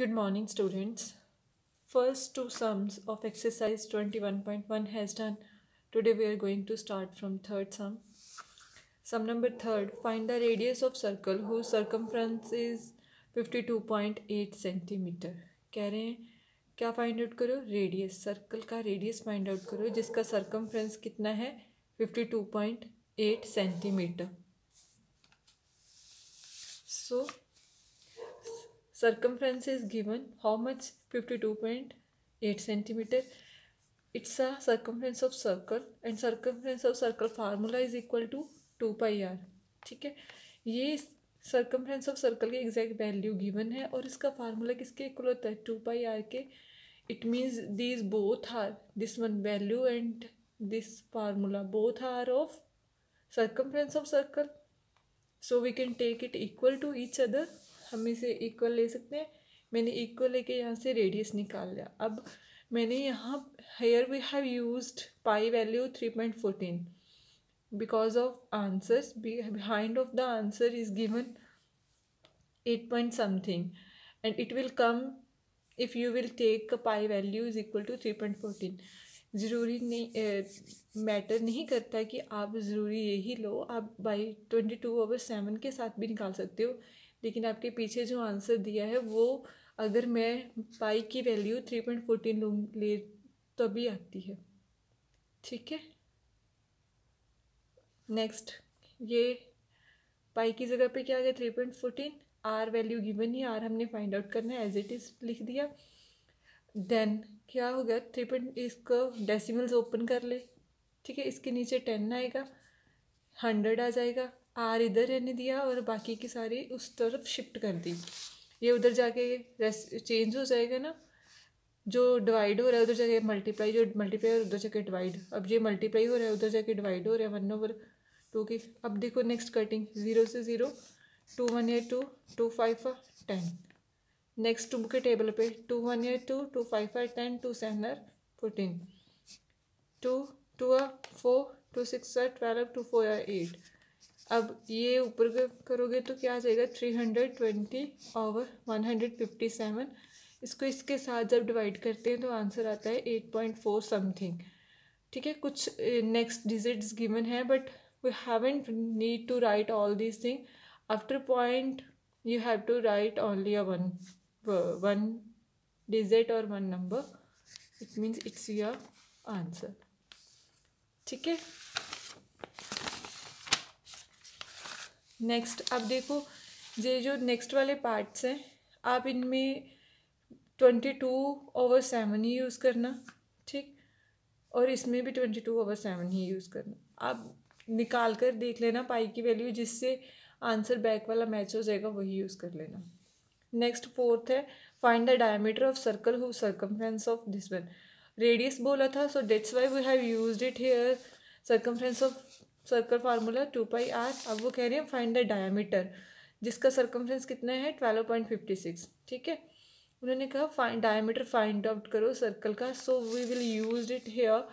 Good morning students. First two sums of exercise 21.1 has done. Today we are going to start from third sum. Sum number third, find the radius of circle whose circumference is 52.8 centimeter. कह रहे हैं क्या find out करो radius circle का radius find out करो जिसका circumference कितना है 52.8 centimetre so so, circumference is given how much 52.8 centimeter it's a circumference of circle and circumference of circle formula is equal to two pi R ठीक है ये circumference of circle की exact value given है और इसका formula किसके equal होता है टू पाई आर के it means these both are this one value and this formula both are of circumference of circle so we can take it equal to each other हम इसे equal ले सकते हैं मैंने equal लेके यहाँ से रेडियस निकाल लिया अब मैंने यहाँ here we have use pi value three point fourteen because of answers behind of the answer is given eight point something and it will come if you will take pi value is equal to three point fourteen ज़रूरी नहीं matter नहीं करता कि आप ज़रूरी यही लो आप by twenty two over seven के साथ भी निकाल सकते हो लेकिन आपके पीछे जो आंसर दिया है वो अगर मैं पाई की वैल्यू थ्री पॉइंट फोर्टीन लूँ ले तभी आती है ठीक है नेक्स्ट ये पाई की जगह पे क्या आ गया three point fourteen R value given ही आर हमने फाइंड आउट करना है एज इट इज़ लिख दिया देन क्या हो गया थ्री पॉइंट इसको डेसिमल्स ओपन कर ले ठीक है इसके नीचे टेन आएगा हंड्रेड आ जाएगा आर इधर रहने दिया और बाकी की सारी उस तरफ शिफ्ट कर दी ये उधर जाके चेंज हो जाएगा ना जो डिवाइड हो रहा है उधर जाके मल्टीप्लाई जो मल्टीप्लाई उधर जाके डिवाइड अब ये मल्टीप्लाई हो रहा है उधर जाके डिवाइड हो रहा है वन ओवर टू की अब देखो नेक्स्ट कटिंग ज़ीरो से ज़ीरो टू वन या two two five ten next two के टेबल पे टू वन या two two five five ten two seven are fourteen two two are four two six are twelve two four are eight अब ये ऊपर करोगे तो क्या आ जाएगा थ्री हंड्रेड ट्वेंटी और वन हंड्रेड फिफ्टी सेवन इसको इसके साथ जब डिवाइड करते हैं तो आंसर आता है एट पॉइंट फोर समथिंग ठीक है कुछ नेक्स्ट डिजिट्स गिवन है but we haven't need to write all this thing after point you have to write only a one one digit or one number it means it's your answer ठीक है next अब देखो ये जो next वाले parts हैं आप इनमें ट्वेंटी टू ओवर सेवन ही यूज़ करना ठीक और इसमें भी ट्वेंटी टू ओवर सेवन ही यूज़ करना आप निकाल कर देख लेना पाई की वैल्यू जिससे आंसर बैक वाला मैच हो जाएगा वही यूज़ कर लेना नेक्स्ट फोर्थ है find the diameter of circle who circumference of this one radius बोला था so that's why we have use it here circumference of circle formula two pi R अब वो कह रहे हैं फाइंड द डायमीटर जिसका circumference कितना है ट्वेल्व पॉइंट फिफ्टी सिक्स ठीक है उन्होंने कहा फाइन डायमीटर फाइंड आउट करो सर्कल का so we will use it here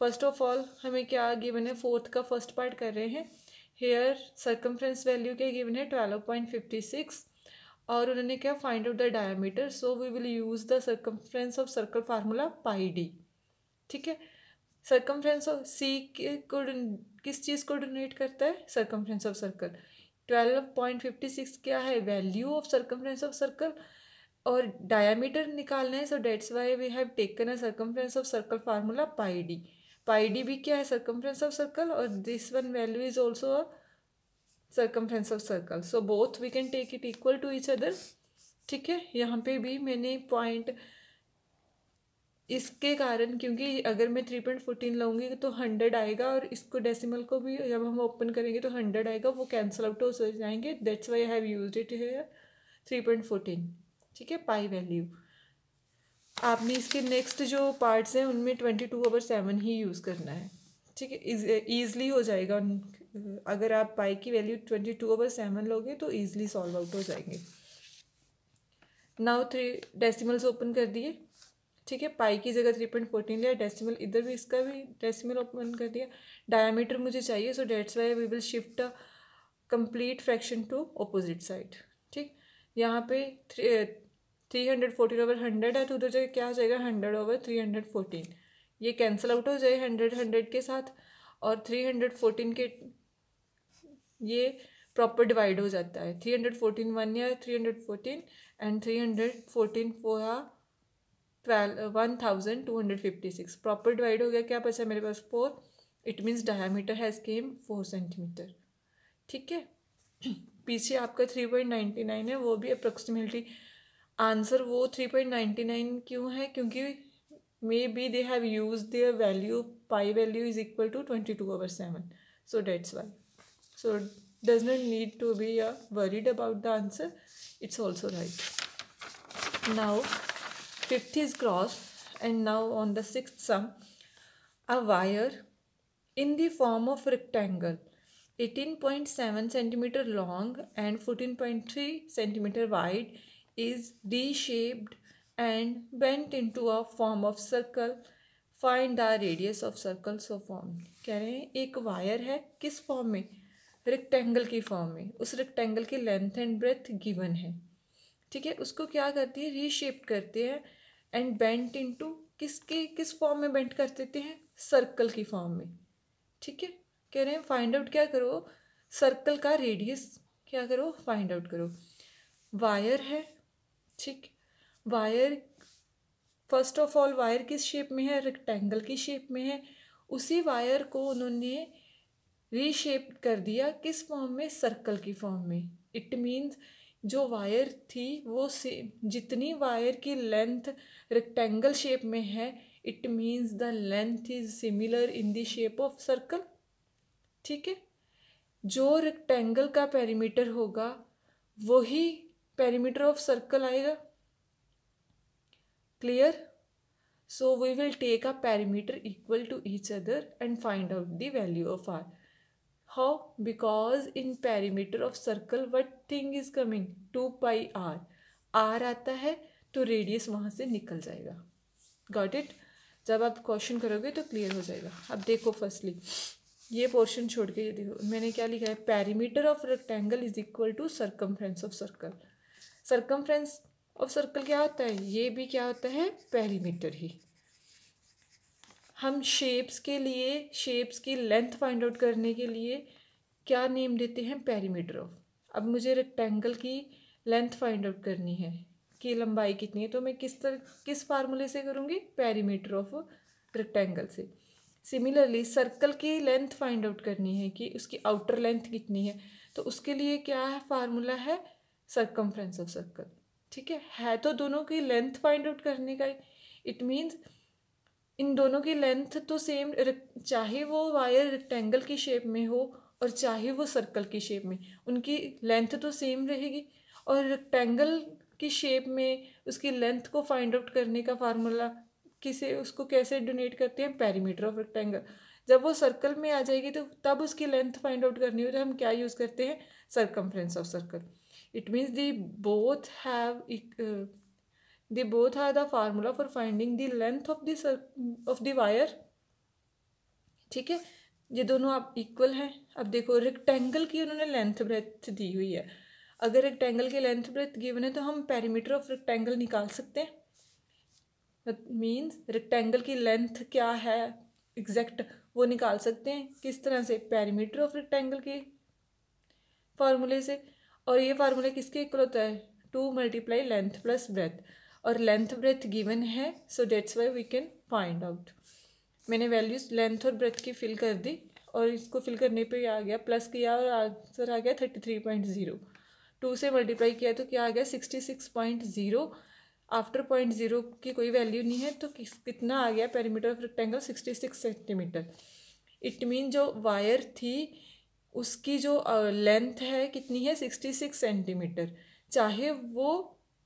first of all हमें क्या गिवन है फोर्थ का फर्स्ट पार्ट कर रहे हैं हेयर सर्कमफ्रेंस वैल्यू क्या गिवन है ट्वेल्व पॉइंट फिफ्टी सिक्स और उन्होंने क्या find out the diameter so we will use the circumference of circle formula pi D ठीक है सर्कम्फ्रेंस ऑफ सी को किस चीज़ को डोनेट करता है circumference of circle twelve point fifty six क्या है value of circumference of circle और डायामीटर निकालना है so that's why we have taken a circumference of circle formula pi D pi D भी क्या है सर्कम्फ्रेंस ऑफ सर्कल और this one value is also a circumference of circle so both we can take it equal to each other ठीक है यहाँ पे भी मैंने पॉइंट इसके कारण क्योंकि अगर मैं थ्री पॉइंट फोर्टीन लाऊंगी तो हंड्रेड आएगा और इसको डेसिमल को भी जब हम ओपन करेंगे तो हंड्रेड आएगा वो कैंसिल आउट हो जाएंगे that's why have use it है थ्री पॉइंट फोर्टीन ठीक है पाई वैल्यू आपने इसके नेक्स्ट जो पार्ट्स हैं उनमें ट्वेंटी टू ओवर सेवन ही यूज़ करना है ठीक है ईजली हो जाएगा उन अगर आप पाई की value twenty two over seven लोगे तो ईजिली सॉल्व आउट हो जाएंगे नाउ थ्री डेसिमल्स ओपन कर दिए ठीक है पाई की जगह थ्री पॉइंट फोर्टीन लिया डेसिमल इधर भी इसका भी डेसिमल ओपन कर दिया डायमीटर मुझे चाहिए so that's why we will shift complete fraction to opposite side ठीक यहाँ पे three hundred fourteen over hundred है तो उधर जगह क्या हो जाएगा hundred over three hundred fourteen ये कैंसिल आउट हो जाए हंड्रेड हंड्रेड के साथ और थ्री हंड्रेड फोर्टीन के ये प्रॉपर डिवाइड हो जाता है थ्री हंड्रेड फोर्टीन वन या three hundred fourteen and three hundred fourteen four twelve one thousand two hundred fifty six proper divide हो गया क्या पैसा मेरे पास four it means diameter has came four centimetre ठीक है पीछे आपका थ्री पॉइंट नाइन्टी नाइन है वो भी अप्रोक्सीमेटली आंसर वो थ्री पॉइंट नाइन्टी नाइन क्यों है क्योंकि maybe they have use their value pi value is equal to twenty two over seven so that's why So does not need to be uh, worried about the answer. It's also right. Now, fifth is crossed and now on the sixth sum, a wire in the form of rectangle 18.7 centimeter long and 14.3 centimeter wide is D-shaped and bent into a form of circle Find the radius of circle so formed. कह रहे हैं एक wire है किस form में rectangle की form में उस रेक्टेंगल की लेंथ एंड ब्रेथ गिवन है ठीक है उसको क्या करती है रीशेप करते हैं एंड बेंट इनटू किसके किस फॉर्म में बेंट कर देते हैं सर्कल की फॉर्म में ठीक है कह रहे हैं फाइंड आउट क्या करो सर्कल का रेडियस क्या करो फाइंड आउट करो वायर है ठीक wire first of all wire किस शेप में है रेक्टेंगल की शेप में है उसी वायर को उन्होंने रीशेप कर दिया किस फॉर्म में सर्कल की फॉर्म में इट मीन्स जो वायर थी वो से जितनी वायर की लेंथ रेक्टेंगल शेप में है it means the length is similar in the shape of circle ठीक है जो रेक्टेंगल का पेरीमीटर होगा वही पेरीमीटर ऑफ सर्कल आएगा clear so we will take a perimeter equal to each other and find out the value of R how because in perimeter of circle what thing is coming to pi R R आता है तो radius वहाँ से निकल जाएगा got it जब आप question करोगे तो क्लियर हो जाएगा अब देखो फर्स्टली ये पोर्शन छोड़ के देखो मैंने क्या लिखा है perimeter of rectangle is equal to circumference of circle circumference of circle क्या होता है ये भी क्या होता है पैरीमीटर ही हम शेप्स के लिए शेप्स की लेंथ फाइंड आउट करने के लिए क्या नेम देते हैं पैरीमीटर ऑफ अब मुझे रेक्टेंगल की लेंथ फाइंड आउट करनी है कि लंबाई कितनी है तो मैं किस तरह किस फार्मूले से करूँगी पैरीमीटर ऑफ रेक्टेंगल से सिमिलरली सर्कल की लेंथ फाइंड आउट करनी है कि उसकी आउटर लेंथ कितनी है तो उसके लिए क्या है फार्मूला है सर्कम ऑफ सर्कल ठीक है है तो दोनों की लेंथ फाइंड आउट करने का इट मीन्स इन दोनों की लेंथ तो सेम चाहे वो वायर रेक्टेंगल की शेप में हो और चाहे वो सर्कल की शेप में उनकी लेंथ तो सेम रहेगी और रेक्टेंगल की शेप में उसकी लेंथ को फाइंड आउट करने का फार्मूला किसे उसको कैसे डोनेट करते हैं पैरीमीटर ऑफ रेक्टेंगल जब वो सर्कल में आ जाएगी तो तब उसकी लेंथ फाइंड आउट करनी हो तो हम क्या यूज़ करते हैं circumference of circle it means the both have They both have the formula for finding the length of the of the wire. ठीक है ये दोनों आप इक्वल हैं अब देखो रेक्टेंगल की उन्होंने लेंथ ब्रेथ दी हुई है अगर रेक्टेंगल की लेंथ ब्रेथ गिवन है तो हम पैरीमीटर ऑफ रेक्टेंगल निकाल सकते हैं मीन्स रेक्टेंगल की लेंथ क्या है एग्जैक्ट वो निकाल सकते हैं किस तरह से पैरीमीटर ऑफ रेक्टेंगल के फार्मूले से और ये फार्मूला किसके इक्वल होता है two multiply length plus breadth और लेंथ ब्रेथ गिवन है so that's why we can find out मैंने वैल्यूज लेंथ और ब्रेथ की फिल कर दी और इसको फिल करने पे आ गया प्लस किया और आंसर आ गया thirty three point zero two से मल्टीप्लाई किया तो क्या आ गया sixty six point zero after point zero की कोई वैल्यू नहीं है तो कितना आ गया parameter of rectangle sixty six centimetre it mean जो वायर थी उसकी जो लेंथ uh, है कितनी है सिक्सटी सिक्स सेंटीमीटर चाहे वो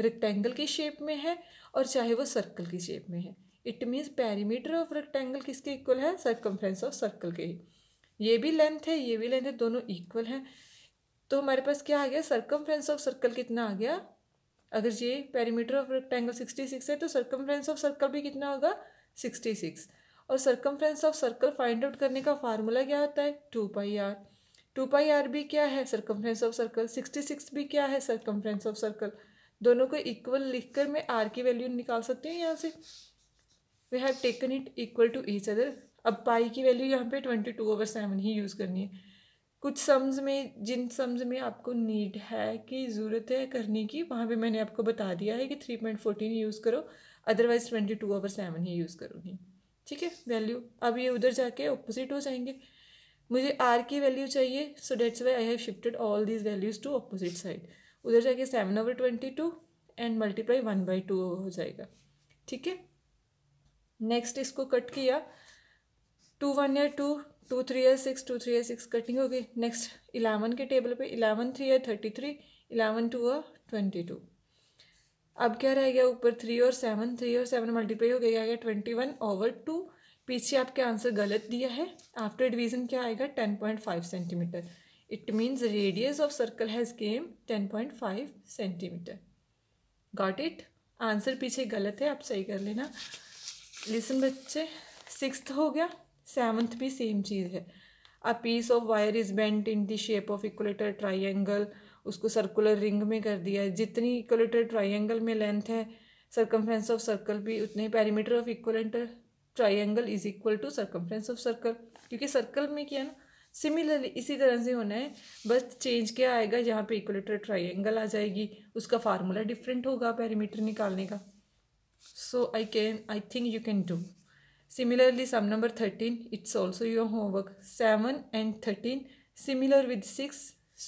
रेक्टेंगल की शेप में है और चाहे वो सर्कल की शेप में है it means perimeter of rectangle किसके इक्वल है सर्कम्फ्रेंस ऑफ सर्कल के ही ये भी लेंथ है ये भी लेंथ है दोनों इक्वल हैं तो हमारे पास क्या आ गया सर्कमफ्रेंस ऑफ सर्कल कितना आ गया अगर ये perimeter of rectangle sixty six है तो सर्कमफ्रेंस ऑफ सर्कल भी कितना होगा सिक्सटी सिक्स और circumference of circle find out करने का फार्मूला क्या होता है two pi R two pi R भी क्या है circumference of circle sixty six भी क्या है सर्कमफ्रेंस ऑफ सर्कल दोनों को इक्वल लिख कर मैं आर की वैल्यू निकाल सकती हूँ यहाँ से we have taken it equal to each other अब पाई की वैल्यू यहाँ पे ट्वेंटी टू ओवर सेवन ही यूज़ करनी है कुछ सम्स में जिन सम्स में आपको नीड है कि ज़रूरत है करने की वहाँ पे मैंने आपको बता दिया है कि थ्री पॉइंट फोर्टीन यूज़ करो otherwise twenty two over seven ही यूज़ करूँगी ठीक है वैल्यू अब ये उधर जाके ऑपोजिट हो जाएंगे मुझे आर की वैल्यू चाहिए so that's why I have shifted all these values to opposite side उधर जाके seven over twenty two and multiply one by two हो जाएगा ठीक है नेक्स्ट इसको कट किया टू वन या टू टू थ्री या सिक्स टू थ्री या सिक्स कटिंग होगी नेक्स्ट इलेवन के टेबल पे इलेवन थ्री या थर्टी थ्री इलेवन टू या ट्वेंटी टू अब क्या रह गया ऊपर थ्री और सेवन थ्री और सेवन मल्टीप्लाई हो गया ट्वेंटी वन ओवर टू पीछे आपके आंसर गलत दिया है आफ्टर डिवीजन क्या आएगा ten point five centimetre it means radius of circle has came ten point five centimetre got it answer पीछे गलत है आप सही कर लेना लिसन बच्चे सिक्स हो गया सेवन्थ भी सेम चीज़ है a piece of wire is bent in the shape of equilateral triangle उसको सर्कुलर रिंग में कर दिया है जितनी इक्वलेटर ट्राइंगल में लेंथ है सर्कमफ्रेंस ऑफ सर्कल भी उतने parameter of equilateral triangle is equal to circumference of circle क्योंकि सर्कल में क्या ना सिमिलरली इसी तरह से होना है बस चेंज क्या आएगा यहाँ पे इक्वलेटर ट्राइंगल आ जाएगी उसका फार्मूला डिफरेंट होगा पैरामीटर निकालने का so I can I think you can do similarly sum number thirteen it's also your homework seven and thirteen similar with six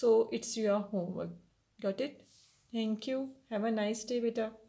so it's your homework got it thank you have a nice day बेटा